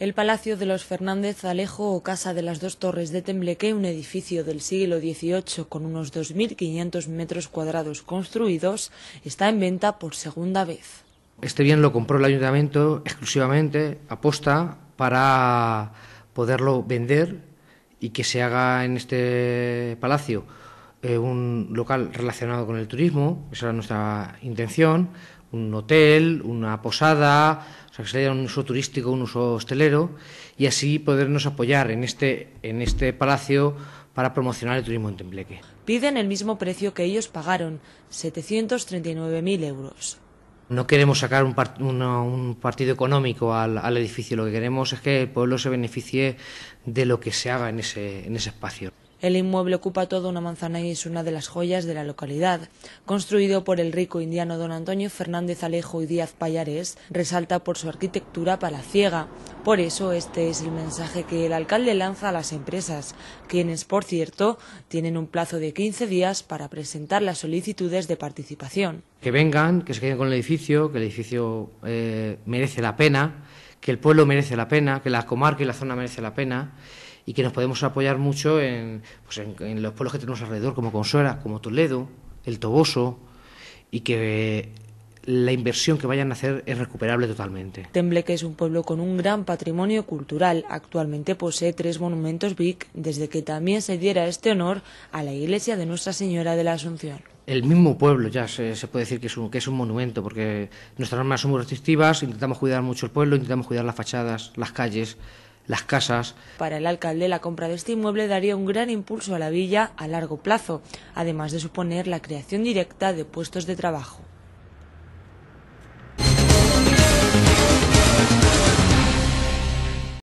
El Palacio de los Fernández Alejo o Casa de las Dos Torres de Tembleque, un edificio del siglo XVIII con unos 2.500 metros cuadrados construidos, está en venta por segunda vez. Este bien lo compró el ayuntamiento exclusivamente, aposta, para poderlo vender y que se haga en este palacio eh, un local relacionado con el turismo, esa era nuestra intención, un hotel, una posada, o sea, que sería un uso turístico, un uso hostelero, y así podernos apoyar en este, en este palacio para promocionar el turismo en Tembleque. Piden el mismo precio que ellos pagaron, 739.000 euros. No queremos sacar un, un partido económico al, al, edificio, lo que queremos es que el pueblo se beneficie de lo que se haga en ese, en ese espacio. El inmueble ocupa toda una manzana y es una de las joyas de la localidad. Construido por el rico indiano don Antonio Fernández Alejo y Díaz Payares, resalta por su arquitectura palaciega. Por eso este es el mensaje que el alcalde lanza a las empresas, quienes, por cierto, tienen un plazo de 15 días para presentar las solicitudes de participación. Que vengan, que se queden con el edificio, que el edificio eh, merece la pena, que el pueblo merece la pena, que la comarca y la zona merece la pena y que nos podemos apoyar mucho en, pues los pueblos que tenemos alrededor, como consuela como Toledo, el Toboso, y que la inversión que vayan a hacer es recuperable totalmente. Tembleque es un pueblo con un gran patrimonio cultural. Actualmente posee tres monumentos BIC, desde que también se diera este honor a la iglesia de Nuestra Señora de la Asunción. El mismo pueblo ya se, puede decir que es, que es un monumento, porque nuestras normas son muy restrictivas, intentamos cuidar mucho el pueblo, intentamos cuidar las fachadas, las calles, las casas. Para el alcalde, la compra de este inmueble daría un gran impulso a la villa a largo plazo, además de suponer la creación directa de puestos de trabajo.